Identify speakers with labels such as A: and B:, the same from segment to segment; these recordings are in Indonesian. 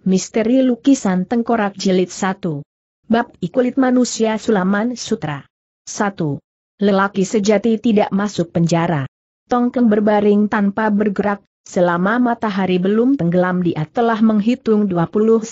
A: Misteri Lukisan Tengkorak Jilid 1 Bab Ikulit Manusia Sulaman Sutra 1. Lelaki sejati tidak masuk penjara. Tongkeng berbaring tanpa bergerak, selama matahari belum tenggelam dia telah menghitung 29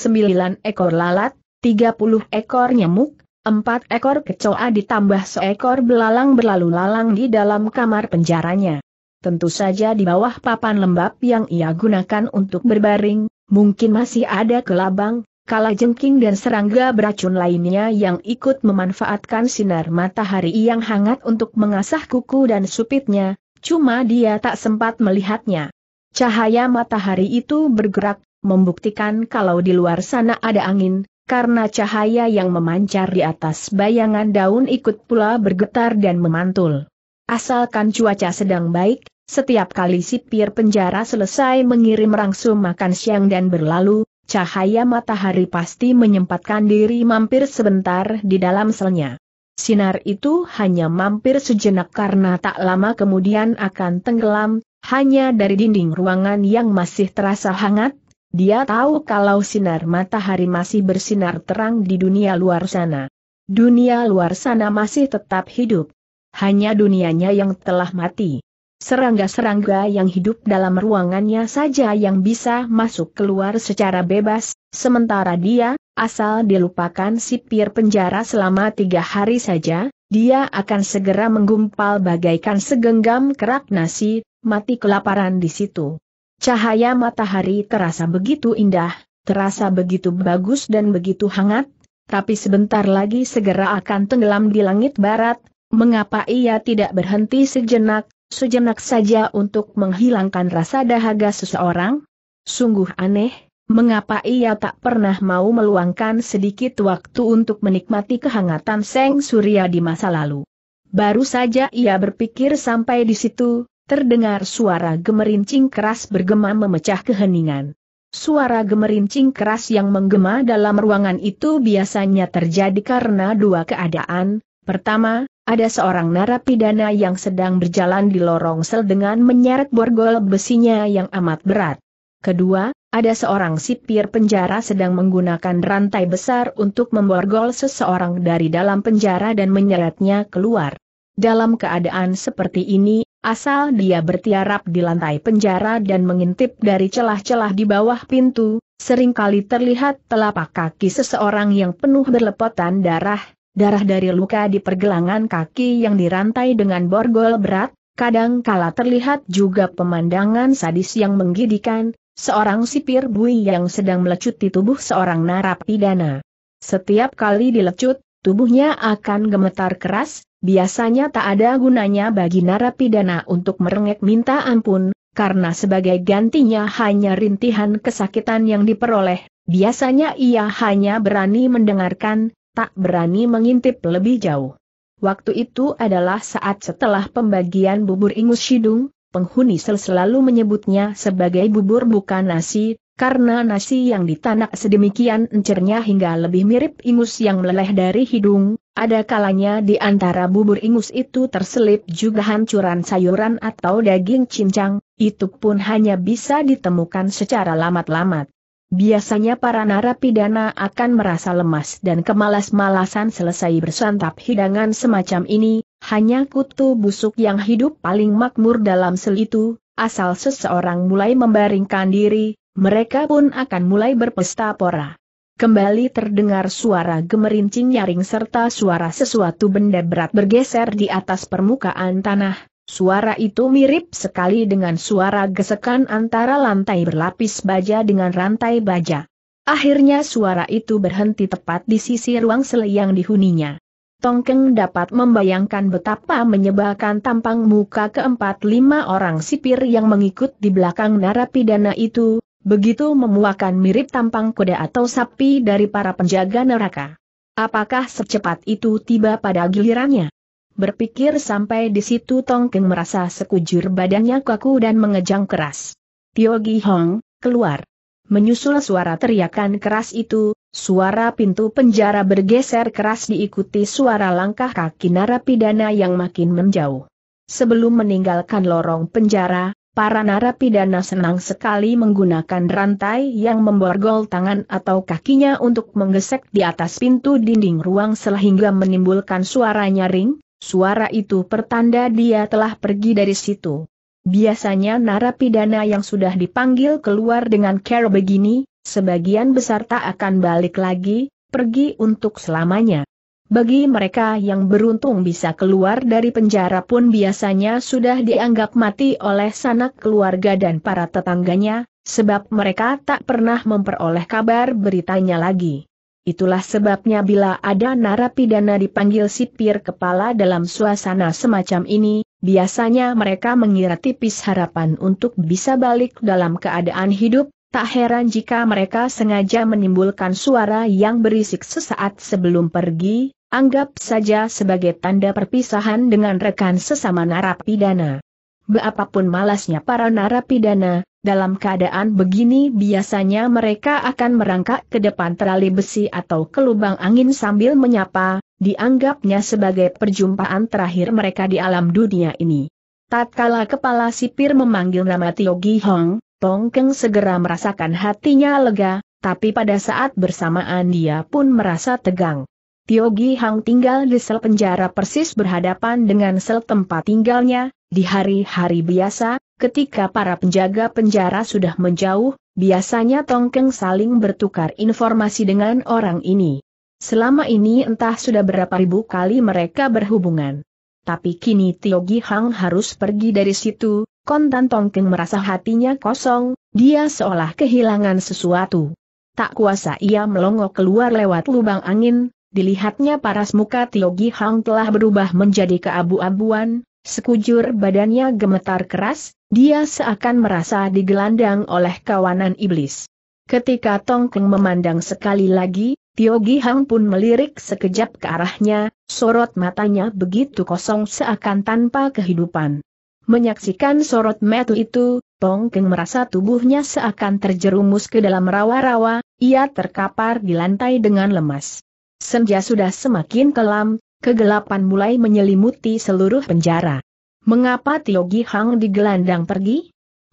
A: ekor lalat, 30 ekor nyamuk, 4 ekor kecoa ditambah seekor belalang berlalu-lalang di dalam kamar penjaranya. Tentu saja di bawah papan lembab yang ia gunakan untuk berbaring, Mungkin masih ada kelabang, kalajengking dan serangga beracun lainnya yang ikut memanfaatkan sinar matahari yang hangat untuk mengasah kuku dan supitnya, cuma dia tak sempat melihatnya. Cahaya matahari itu bergerak, membuktikan kalau di luar sana ada angin, karena cahaya yang memancar di atas bayangan daun ikut pula bergetar dan memantul. Asalkan cuaca sedang baik, setiap kali sipir penjara selesai mengirim rangsum makan siang dan berlalu, cahaya matahari pasti menyempatkan diri mampir sebentar di dalam selnya. Sinar itu hanya mampir sejenak karena tak lama kemudian akan tenggelam, hanya dari dinding ruangan yang masih terasa hangat, dia tahu kalau sinar matahari masih bersinar terang di dunia luar sana. Dunia luar sana masih tetap hidup. Hanya dunianya yang telah mati serangga-serangga yang hidup dalam ruangannya saja yang bisa masuk keluar secara bebas, sementara dia, asal dilupakan sipir penjara selama tiga hari saja, dia akan segera menggumpal bagaikan segenggam kerak nasi, mati kelaparan di situ. Cahaya matahari terasa begitu indah, terasa begitu bagus dan begitu hangat, tapi sebentar lagi segera akan tenggelam di langit barat, mengapa ia tidak berhenti sejenak, sejenak saja untuk menghilangkan rasa dahaga seseorang? Sungguh aneh, mengapa ia tak pernah mau meluangkan sedikit waktu untuk menikmati kehangatan Seng Surya di masa lalu. Baru saja ia berpikir sampai di situ, terdengar suara gemerincing keras bergema memecah keheningan. Suara gemerincing keras yang menggema dalam ruangan itu biasanya terjadi karena dua keadaan, pertama, ada seorang narapidana yang sedang berjalan di lorong sel dengan menyeret borgol besinya yang amat berat. Kedua, ada seorang sipir penjara sedang menggunakan rantai besar untuk memborgol seseorang dari dalam penjara dan menyeretnya keluar. Dalam keadaan seperti ini, asal dia bertiarap di lantai penjara dan mengintip dari celah-celah di bawah pintu, seringkali terlihat telapak kaki seseorang yang penuh berlepotan darah, darah dari luka di pergelangan kaki yang dirantai dengan borgol berat, kadang kala terlihat juga pemandangan sadis yang menggidikan, seorang sipir bui yang sedang melecut di tubuh seorang narapidana. Setiap kali dilecut, tubuhnya akan gemetar keras, biasanya tak ada gunanya bagi narapidana untuk merengek minta ampun, karena sebagai gantinya hanya rintihan kesakitan yang diperoleh, biasanya ia hanya berani mendengarkan, tak berani mengintip lebih jauh. Waktu itu adalah saat setelah pembagian bubur ingus sidung, penghuni sel selalu menyebutnya sebagai bubur bukan nasi, karena nasi yang ditanak sedemikian encernya hingga lebih mirip ingus yang meleleh dari hidung, ada kalanya di antara bubur ingus itu terselip juga hancuran sayuran atau daging cincang, itu pun hanya bisa ditemukan secara lamat-lamat. Biasanya para narapidana akan merasa lemas dan kemalas-malasan selesai bersantap hidangan semacam ini, hanya kutu busuk yang hidup paling makmur dalam sel itu, asal seseorang mulai membaringkan diri, mereka pun akan mulai berpesta pora. Kembali terdengar suara gemerincing nyaring serta suara sesuatu benda berat bergeser di atas permukaan tanah, Suara itu mirip sekali dengan suara gesekan antara lantai berlapis baja dengan rantai baja. Akhirnya suara itu berhenti tepat di sisi ruang sel yang dihuninya. Tongkeng dapat membayangkan betapa menyebalkan tampang muka keempat lima orang sipir yang mengikut di belakang narapidana itu, begitu memuakan mirip tampang kuda atau sapi dari para penjaga neraka. Apakah secepat itu tiba pada gilirannya? Berpikir sampai di situ Tong Keng merasa sekujur badannya kaku dan mengejang keras. Tio Gi Hong, keluar. Menyusul suara teriakan keras itu, suara pintu penjara bergeser keras diikuti suara langkah kaki narapidana yang makin menjauh. Sebelum meninggalkan lorong penjara, para narapidana senang sekali menggunakan rantai yang memborgol tangan atau kakinya untuk menggesek di atas pintu dinding ruang sehingga menimbulkan suara nyaring, Suara itu pertanda dia telah pergi dari situ. Biasanya narapidana yang sudah dipanggil keluar dengan care begini, sebagian besar tak akan balik lagi, pergi untuk selamanya. Bagi mereka yang beruntung bisa keluar dari penjara pun biasanya sudah dianggap mati oleh sanak keluarga dan para tetangganya, sebab mereka tak pernah memperoleh kabar beritanya lagi. Itulah sebabnya bila ada narapidana dipanggil sipir kepala dalam suasana semacam ini, biasanya mereka mengira tipis harapan untuk bisa balik dalam keadaan hidup, tak heran jika mereka sengaja menimbulkan suara yang berisik sesaat sebelum pergi, anggap saja sebagai tanda perpisahan dengan rekan sesama narapidana. Beapapun malasnya para narapidana, dalam keadaan begini biasanya mereka akan merangkak ke depan terali besi atau ke lubang angin sambil menyapa, dianggapnya sebagai perjumpaan terakhir mereka di alam dunia ini. Tatkala kepala sipir memanggil nama Tio Gi Hong, Tong Keng segera merasakan hatinya lega, tapi pada saat bersamaan dia pun merasa tegang. Tio Gi Hong tinggal di sel penjara persis berhadapan dengan sel tempat tinggalnya, di hari-hari biasa, Ketika para penjaga penjara sudah menjauh, biasanya Tongkeng saling bertukar informasi dengan orang ini. Selama ini entah sudah berapa ribu kali mereka berhubungan. Tapi kini Tio Gihang Hang harus pergi dari situ, kontan Tongkeng merasa hatinya kosong, dia seolah kehilangan sesuatu. Tak kuasa ia melongo keluar lewat lubang angin, dilihatnya paras muka Tio Gihang Hang telah berubah menjadi keabu-abuan, Sekujur badannya gemetar keras, dia seakan merasa digelandang oleh kawanan iblis. Ketika Tongkeng memandang sekali lagi, Tio Gihang pun melirik sekejap ke arahnya, sorot matanya begitu kosong seakan tanpa kehidupan. Menyaksikan sorot metu itu, Tongkeng merasa tubuhnya seakan terjerumus ke dalam rawa-rawa, ia terkapar di lantai dengan lemas. Senja sudah semakin kelam, kegelapan mulai menyelimuti seluruh penjara. Mengapa Tio Gi Hang digelandang pergi?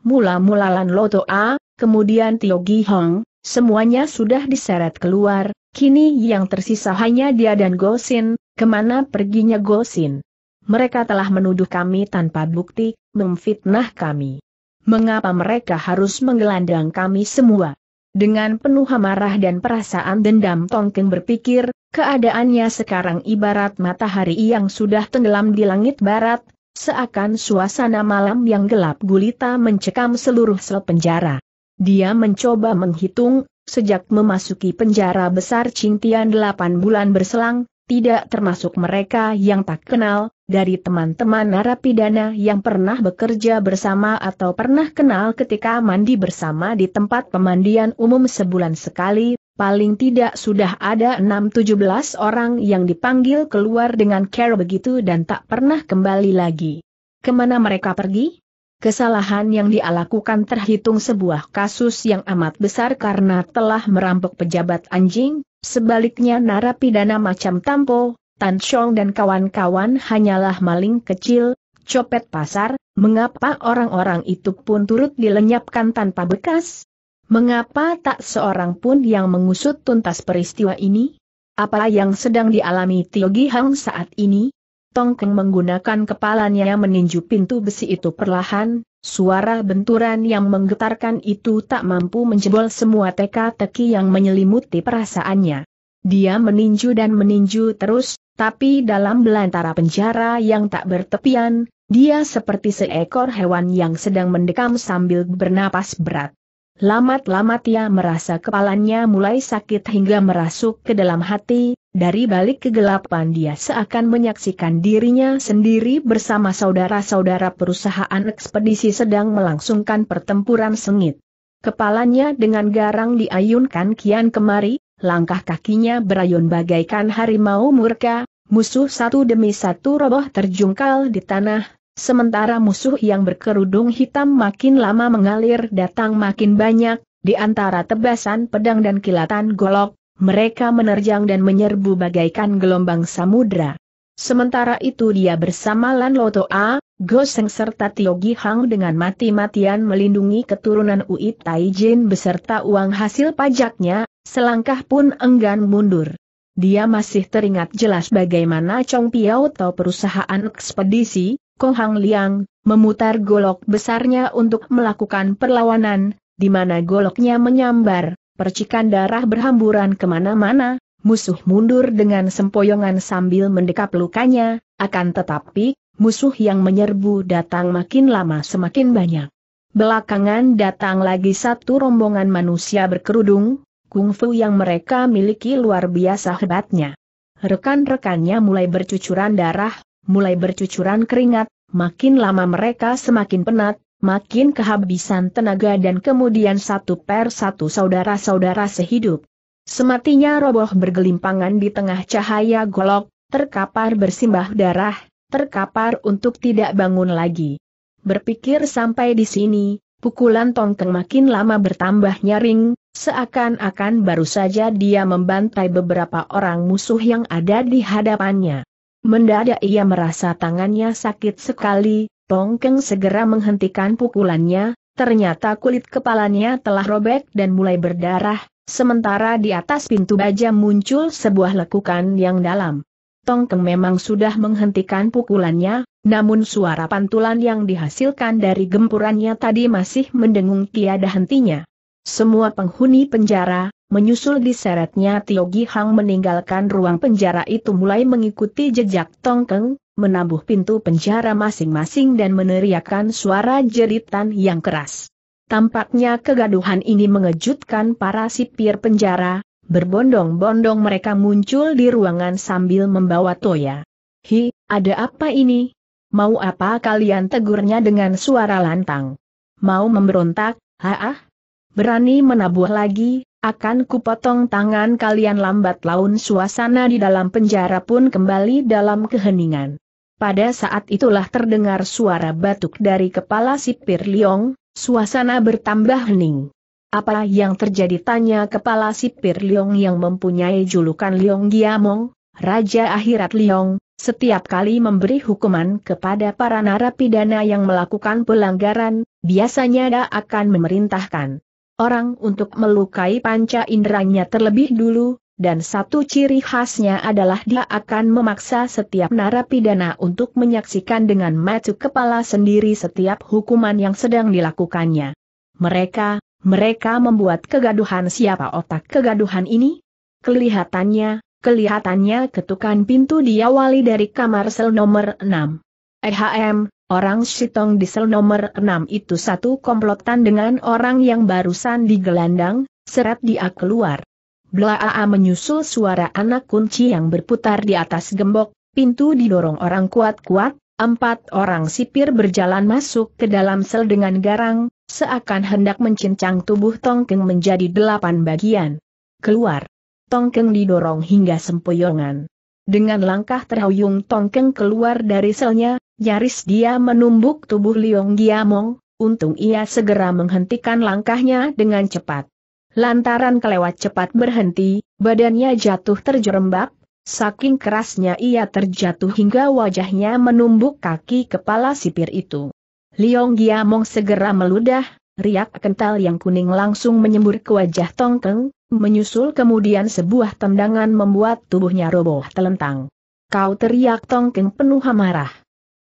A: Mula-mula Lan Loto A, kemudian Tio Gi Hang, semuanya sudah diseret keluar, kini yang tersisa hanya dia dan Gosin, kemana perginya Gosin? Mereka telah menuduh kami tanpa bukti, memfitnah kami. Mengapa mereka harus menggelandang kami semua? Dengan penuh amarah dan perasaan dendam Tongkeng berpikir, keadaannya sekarang ibarat matahari yang sudah tenggelam di langit barat, seakan suasana malam yang gelap gulita mencekam seluruh sel penjara. Dia mencoba menghitung, sejak memasuki penjara besar Cintian delapan bulan berselang, tidak termasuk mereka yang tak kenal, dari teman-teman narapidana yang pernah bekerja bersama atau pernah kenal ketika mandi bersama di tempat pemandian umum sebulan sekali, paling tidak sudah ada 6-17 orang yang dipanggil keluar dengan care begitu dan tak pernah kembali lagi. Kemana mereka pergi? Kesalahan yang dialakukan terhitung sebuah kasus yang amat besar karena telah merampok pejabat anjing, Sebaliknya narapidana macam Tampo, Tan Chong dan kawan-kawan hanyalah maling kecil, copet pasar, mengapa orang-orang itu pun turut dilenyapkan tanpa bekas? Mengapa tak seorang pun yang mengusut tuntas peristiwa ini? Apa yang sedang dialami Tio Hang saat ini? Tongkeng menggunakan kepalanya meninju pintu besi itu perlahan, suara benturan yang menggetarkan itu tak mampu menjebol semua teka-teki yang menyelimuti perasaannya. Dia meninju dan meninju terus, tapi dalam belantara penjara yang tak bertepian, dia seperti seekor hewan yang sedang mendekam sambil bernapas berat. Lamat-lamat ia merasa kepalanya mulai sakit hingga merasuk ke dalam hati, dari balik kegelapan dia seakan menyaksikan dirinya sendiri bersama saudara-saudara perusahaan ekspedisi sedang melangsungkan pertempuran sengit. Kepalanya dengan garang diayunkan kian kemari, langkah kakinya berayun bagaikan harimau murka, musuh satu demi satu roboh terjungkal di tanah, Sementara musuh yang berkerudung hitam makin lama mengalir datang makin banyak, di antara tebasan pedang dan kilatan golok, mereka menerjang dan menyerbu bagaikan gelombang samudra. Sementara itu dia bersama Lan Loto A, Goseng serta Tio Hang dengan mati-matian melindungi keturunan Uit Taijin beserta uang hasil pajaknya, selangkah pun enggan mundur. Dia masih teringat jelas bagaimana Chong Piao atau perusahaan ekspedisi, Kohang Liang, memutar golok besarnya untuk melakukan perlawanan, di mana goloknya menyambar, percikan darah berhamburan kemana-mana, musuh mundur dengan sempoyongan sambil mendekap lukanya, akan tetapi, musuh yang menyerbu datang makin lama semakin banyak. Belakangan datang lagi satu rombongan manusia berkerudung, kungfu yang mereka miliki luar biasa hebatnya. Rekan-rekannya mulai bercucuran darah, mulai bercucuran keringat, makin lama mereka semakin penat, makin kehabisan tenaga dan kemudian satu per satu saudara-saudara sehidup. Sematinya roboh bergelimpangan di tengah cahaya golok, terkapar bersimbah darah, terkapar untuk tidak bangun lagi. Berpikir sampai di sini, pukulan tongkeng makin lama bertambah nyaring, seakan-akan baru saja dia membantai beberapa orang musuh yang ada di hadapannya. Mendadak ia merasa tangannya sakit sekali, Tongkeng segera menghentikan pukulannya, ternyata kulit kepalanya telah robek dan mulai berdarah, sementara di atas pintu baja muncul sebuah lekukan yang dalam. Tongkeng memang sudah menghentikan pukulannya, namun suara pantulan yang dihasilkan dari gempurannya tadi masih mendengung tiada hentinya. Semua penghuni penjara, Menyusul diseretnya Tio Hang meninggalkan ruang penjara itu mulai mengikuti jejak Tongkeng, menabuh pintu penjara masing-masing dan meneriakkan suara jeritan yang keras. Tampaknya kegaduhan ini mengejutkan para sipir penjara, berbondong-bondong mereka muncul di ruangan sambil membawa Toya. Hi, ada apa ini? Mau apa kalian tegurnya dengan suara lantang? Mau memberontak, haah? Berani menabuh lagi, akan kupotong tangan kalian lambat laun suasana di dalam penjara pun kembali dalam keheningan. Pada saat itulah terdengar suara batuk dari kepala sipir Liong, suasana bertambah hening. Apa yang terjadi tanya kepala sipir Liong yang mempunyai julukan Liong Giamong, Raja Akhirat Liong, setiap kali memberi hukuman kepada para narapidana yang melakukan pelanggaran, biasanya dia akan memerintahkan orang untuk melukai panca inderanya terlebih dulu, dan satu ciri khasnya adalah dia akan memaksa setiap narapidana untuk menyaksikan dengan mata kepala sendiri setiap hukuman yang sedang dilakukannya. Mereka, mereka membuat kegaduhan siapa otak kegaduhan ini? Kelihatannya, kelihatannya ketukan pintu diawali dari kamar sel nomor 6. EHM, Orang Shitong sel nomor 6 itu satu komplotan dengan orang yang barusan digelandang, seret dia keluar. Blaa menyusul suara anak kunci yang berputar di atas gembok, pintu didorong orang kuat-kuat, empat orang sipir berjalan masuk ke dalam sel dengan garang, seakan hendak mencincang tubuh Tongkeng menjadi delapan bagian. Keluar. Tongkeng didorong hingga sempoyongan. Dengan langkah terhuyung Tongkeng keluar dari selnya, Nyaris dia menumbuk tubuh Liong Giamong, untung ia segera menghentikan langkahnya dengan cepat. Lantaran kelewat cepat berhenti, badannya jatuh terjerembab, saking kerasnya ia terjatuh hingga wajahnya menumbuk kaki kepala sipir itu. Liong Giamong segera meludah, riak kental yang kuning langsung menyembur ke wajah Tongkeng, menyusul kemudian sebuah tendangan membuat tubuhnya roboh telentang. Kau teriak Tongkeng penuh amarah.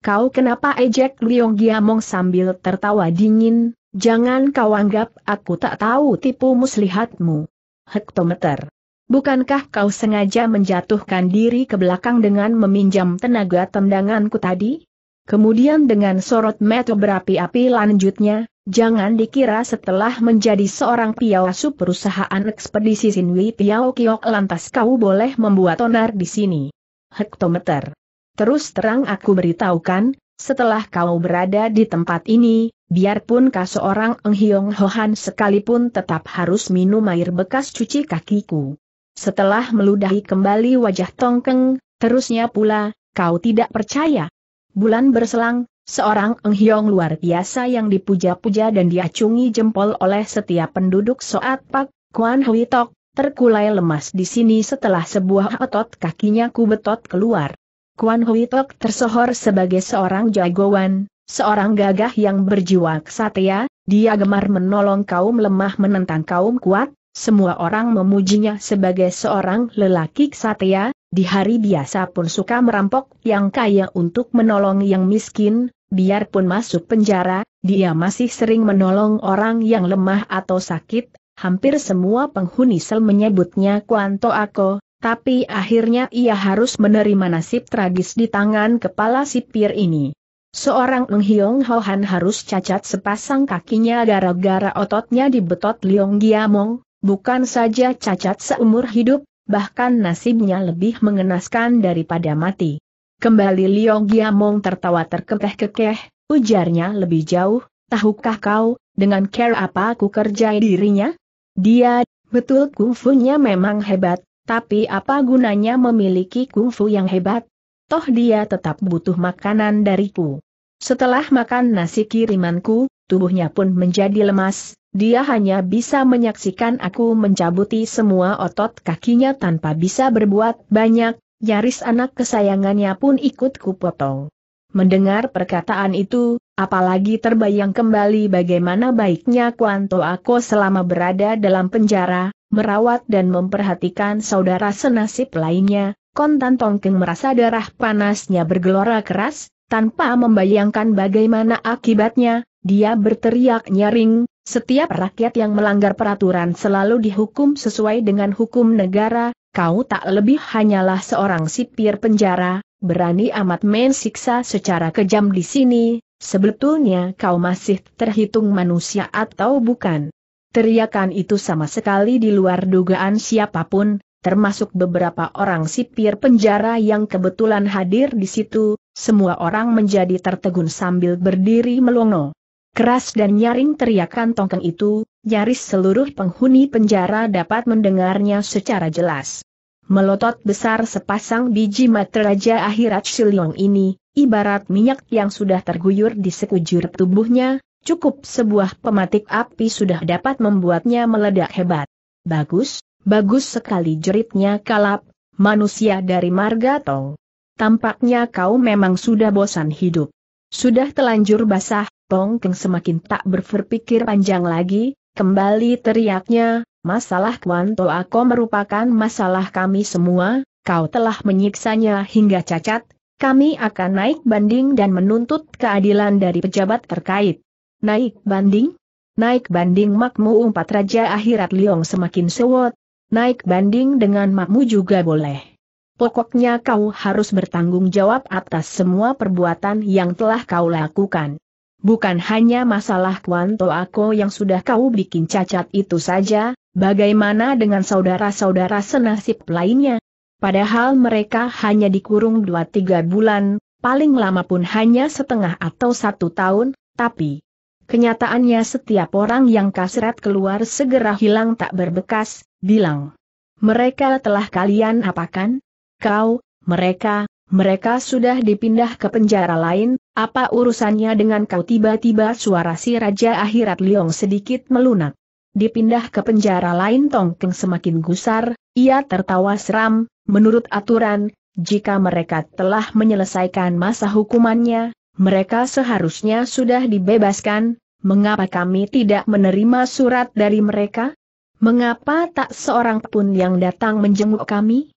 A: Kau kenapa ejek Liong Giamong sambil tertawa dingin, jangan kau anggap aku tak tahu tipu muslihatmu. Hektometer. Bukankah kau sengaja menjatuhkan diri ke belakang dengan meminjam tenaga tendanganku tadi? Kemudian dengan sorot mata berapi-api lanjutnya, Jangan dikira setelah menjadi seorang piawasu perusahaan ekspedisi Sinwi Piao Kiok lantas kau boleh membuat onar di sini. Hektometer. Terus terang aku beritahukan, setelah kau berada di tempat ini, biarpun kau seorang Enghiong Hohan sekalipun tetap harus minum air bekas cuci kakiku. Setelah meludahi kembali wajah Tongkeng, terusnya pula, kau tidak percaya. Bulan berselang, seorang Enghiong luar biasa yang dipuja-puja dan diacungi jempol oleh setiap penduduk Soat Pak, Kuan Hui Tok, terkulai lemas di sini setelah sebuah otot kakinya kubetot keluar. Kuan Hui Tok tersohor sebagai seorang jagoan, seorang gagah yang berjiwa kesatria, dia gemar menolong kaum lemah menentang kaum kuat, semua orang memujinya sebagai seorang lelaki kesatria, di hari biasa pun suka merampok yang kaya untuk menolong yang miskin, biarpun masuk penjara, dia masih sering menolong orang yang lemah atau sakit, hampir semua penghuni sel menyebutnya Kuan Ako, tapi akhirnya ia harus menerima nasib tragis di tangan kepala sipir ini. Seorang Ng Hiong Hohan harus cacat sepasang kakinya gara-gara ototnya dibetot Liong Giamong, bukan saja cacat seumur hidup, bahkan nasibnya lebih mengenaskan daripada mati. Kembali Liong Giamong tertawa terkekeh-kekeh, ujarnya lebih jauh, tahukah kau, dengan care apa aku kerjai dirinya? Dia, betul kungfunya memang hebat, tapi apa gunanya memiliki kungfu yang hebat? Toh dia tetap butuh makanan dariku. Setelah makan nasi kirimanku, tubuhnya pun menjadi lemas, dia hanya bisa menyaksikan aku mencabuti semua otot kakinya tanpa bisa berbuat banyak, nyaris anak kesayangannya pun ikut kupotong. Mendengar perkataan itu, apalagi terbayang kembali bagaimana baiknya kuanto Ako selama berada dalam penjara, merawat dan memperhatikan saudara senasib lainnya, Kontan Tongking merasa darah panasnya bergelora keras, tanpa membayangkan bagaimana akibatnya, dia berteriak nyaring, setiap rakyat yang melanggar peraturan selalu dihukum sesuai dengan hukum negara, kau tak lebih hanyalah seorang sipir penjara, berani amat main siksa secara kejam di sini, sebetulnya kau masih terhitung manusia atau bukan. Teriakan itu sama sekali di luar dugaan siapapun, termasuk beberapa orang sipir penjara yang kebetulan hadir di situ, semua orang menjadi tertegun sambil berdiri melongo. Keras dan nyaring teriakan tongkeng itu, nyaris seluruh penghuni penjara dapat mendengarnya secara jelas. Melotot besar sepasang biji mata Raja Akhirat Siliong ini, ibarat minyak yang sudah terguyur di sekujur tubuhnya, Cukup sebuah pematik api sudah dapat membuatnya meledak hebat. Bagus, bagus sekali jeritnya kalap, manusia dari marga Tong. Tampaknya kau memang sudah bosan hidup. Sudah telanjur basah, Tong Keng semakin tak berpikir panjang lagi, kembali teriaknya, masalah To Ako merupakan masalah kami semua, kau telah menyiksanya hingga cacat, kami akan naik banding dan menuntut keadilan dari pejabat terkait. Naik banding? Naik banding makmu empat Raja Akhirat Liong semakin sewot, naik banding dengan makmu juga boleh. Pokoknya kau harus bertanggung jawab atas semua perbuatan yang telah kau lakukan. Bukan hanya masalah kuanto aku yang sudah kau bikin cacat itu saja, bagaimana dengan saudara-saudara senasib lainnya? Padahal mereka hanya dikurung 2-3 bulan, paling lama pun hanya setengah atau satu tahun, tapi Kenyataannya setiap orang yang kasrat keluar segera hilang tak berbekas, bilang. Mereka telah kalian apakan? Kau, mereka, mereka sudah dipindah ke penjara lain, apa urusannya dengan kau tiba-tiba suara si Raja Akhirat Liong sedikit melunak. Dipindah ke penjara lain Tongkeng semakin gusar, ia tertawa seram, menurut aturan, jika mereka telah menyelesaikan masa hukumannya, mereka seharusnya sudah dibebaskan, mengapa kami tidak menerima surat dari mereka? Mengapa tak seorang pun yang datang menjenguk kami?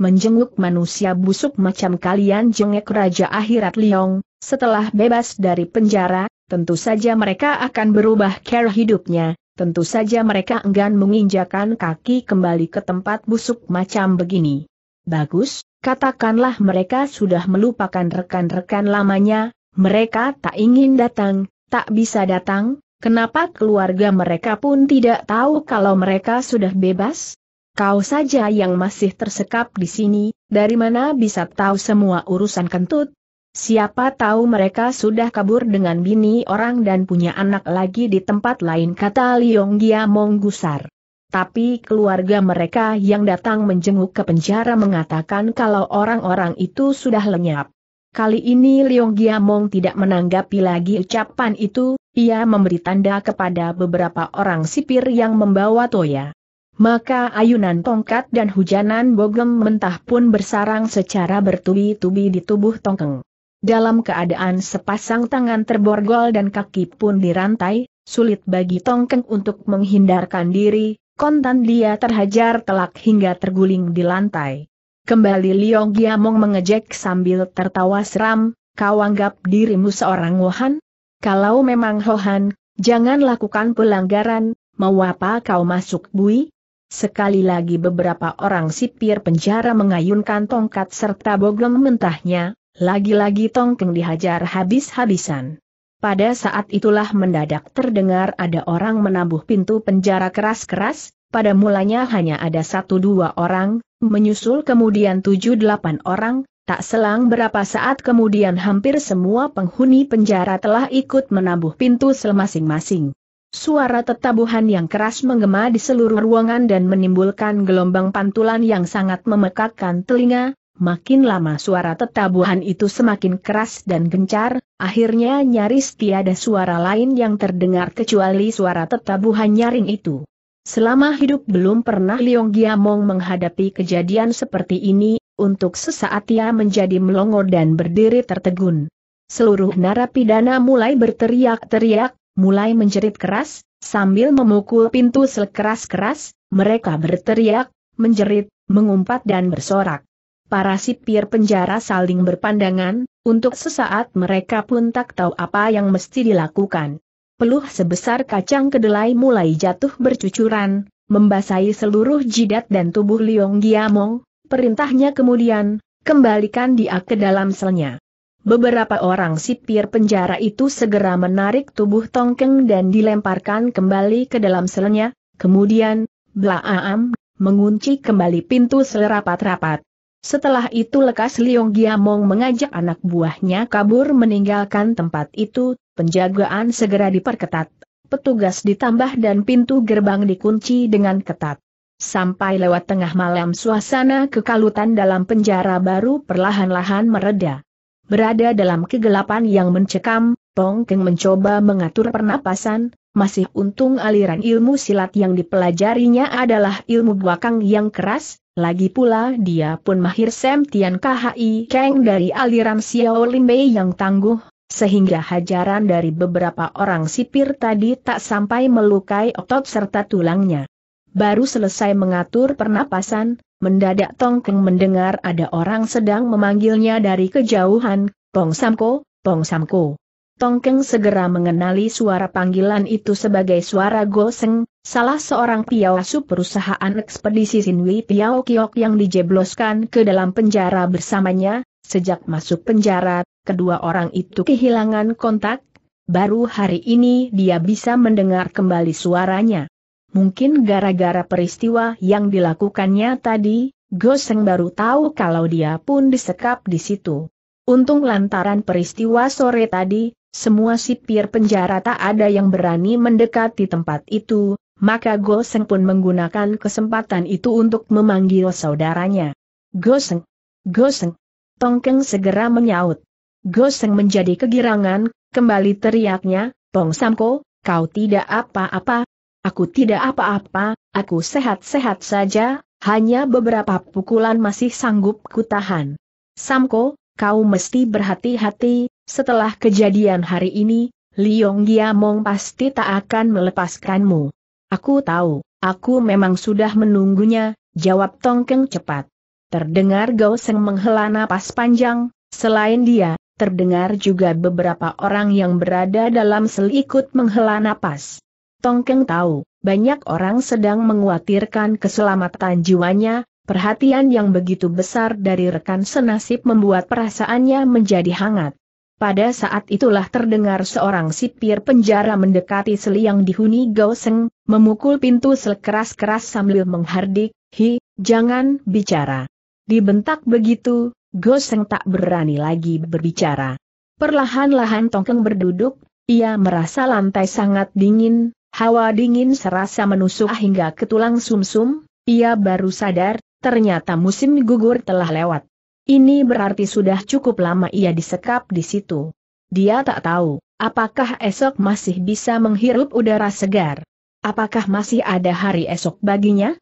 A: Menjenguk manusia busuk macam kalian jengek Raja Akhirat Liong, setelah bebas dari penjara, tentu saja mereka akan berubah cara hidupnya, tentu saja mereka enggan menginjakan kaki kembali ke tempat busuk macam begini. Bagus, katakanlah mereka sudah melupakan rekan-rekan lamanya, mereka tak ingin datang, tak bisa datang, kenapa keluarga mereka pun tidak tahu kalau mereka sudah bebas? Kau saja yang masih tersekap di sini, dari mana bisa tahu semua urusan kentut? Siapa tahu mereka sudah kabur dengan bini orang dan punya anak lagi di tempat lain kata Liong Gia Monggusar. Tapi keluarga mereka yang datang menjenguk ke penjara mengatakan kalau orang-orang itu sudah lenyap. Kali ini Leong Giamong tidak menanggapi lagi ucapan itu, ia memberi tanda kepada beberapa orang sipir yang membawa Toya. Maka ayunan tongkat dan hujanan bogem mentah pun bersarang secara bertubi-tubi di tubuh tongkeng. Dalam keadaan sepasang tangan terborgol dan kaki pun dirantai, sulit bagi tongkeng untuk menghindarkan diri, kontan dia terhajar telak hingga terguling di lantai. Kembali Liong Giamong mengejek sambil tertawa seram, kau anggap dirimu seorang Wuhan? Kalau memang Hohan, jangan lakukan pelanggaran, mau apa kau masuk bui? Sekali lagi beberapa orang sipir penjara mengayunkan tongkat serta bogem mentahnya, lagi-lagi Tongkeng dihajar habis-habisan. Pada saat itulah mendadak terdengar ada orang menabuh pintu penjara keras-keras, pada mulanya hanya ada satu dua orang, menyusul kemudian tujuh delapan orang, tak selang berapa saat kemudian hampir semua penghuni penjara telah ikut menabuh pintu sel masing-masing. Suara tetabuhan yang keras menggema di seluruh ruangan dan menimbulkan gelombang pantulan yang sangat memekakkan telinga, makin lama suara tetabuhan itu semakin keras dan gencar, akhirnya nyaris tiada suara lain yang terdengar kecuali suara tetabuhan nyaring itu. Selama hidup belum pernah Liong Giamong menghadapi kejadian seperti ini, untuk sesaat ia menjadi melongo dan berdiri tertegun. Seluruh narapidana mulai berteriak-teriak, mulai menjerit keras, sambil memukul pintu sekeras-keras, mereka berteriak, menjerit, mengumpat dan bersorak. Para sipir penjara saling berpandangan, untuk sesaat mereka pun tak tahu apa yang mesti dilakukan peluh sebesar kacang kedelai mulai jatuh bercucuran, membasahi seluruh jidat dan tubuh Liong Giamong, perintahnya kemudian, kembalikan dia ke dalam selnya. Beberapa orang sipir penjara itu segera menarik tubuh Tongkeng dan dilemparkan kembali ke dalam selnya, kemudian, Blaam, mengunci kembali pintu sel rapat-rapat. Setelah itu lekas Liong Giamong mengajak anak buahnya kabur meninggalkan tempat itu, penjagaan segera diperketat, petugas ditambah dan pintu gerbang dikunci dengan ketat. Sampai lewat tengah malam suasana kekalutan dalam penjara baru perlahan-lahan mereda. Berada dalam kegelapan yang mencekam, Tong Keng mencoba mengatur pernapasan, masih untung aliran ilmu silat yang dipelajarinya adalah ilmu buakang yang keras, lagi pula dia pun mahir Sem Tian Khi Keng dari aliran Xiao Limbe yang tangguh, sehingga hajaran dari beberapa orang sipir tadi tak sampai melukai otot serta tulangnya. Baru selesai mengatur pernapasan, mendadak Tongkeng mendengar ada orang sedang memanggilnya dari kejauhan, Tong Samko, Tong Samko. Tongkeng segera mengenali suara panggilan itu sebagai suara Goseng, salah seorang piawasu perusahaan ekspedisi Sinwi Piao Kiok yang dijebloskan ke dalam penjara bersamanya, Sejak masuk penjara, kedua orang itu kehilangan kontak, baru hari ini dia bisa mendengar kembali suaranya. Mungkin gara-gara peristiwa yang dilakukannya tadi, Goseng baru tahu kalau dia pun disekap di situ. Untung lantaran peristiwa sore tadi, semua sipir penjara tak ada yang berani mendekati tempat itu, maka Goseng pun menggunakan kesempatan itu untuk memanggil saudaranya. Goseng! Goseng! Tongkeng segera menyaut. Goseng menjadi kegirangan, kembali teriaknya, Tong Samko, kau tidak apa-apa. Aku tidak apa-apa, aku sehat-sehat saja, hanya beberapa pukulan masih sanggup kutahan. Samko, kau mesti berhati-hati, setelah kejadian hari ini, Liong Giamong pasti tak akan melepaskanmu. Aku tahu, aku memang sudah menunggunya, jawab Tongkeng cepat. Terdengar Gauseng menghela napas panjang, selain dia, terdengar juga beberapa orang yang berada dalam sel ikut menghela napas. Tongkeng tahu, banyak orang sedang menguatirkan keselamatan jiwanya, perhatian yang begitu besar dari rekan senasib membuat perasaannya menjadi hangat. Pada saat itulah terdengar seorang sipir penjara mendekati sel yang dihuni Gauseng, memukul pintu sel keras-keras sambil menghardik, Hi, jangan bicara. Dibentak begitu, Goseng tak berani lagi berbicara. Perlahan-lahan Tongkeng berduduk, ia merasa lantai sangat dingin, hawa dingin serasa menusuk hingga ke tulang sumsum, -sum, ia baru sadar, ternyata musim gugur telah lewat. Ini berarti sudah cukup lama ia disekap di situ. Dia tak tahu, apakah esok masih bisa menghirup udara segar. Apakah masih ada hari esok baginya?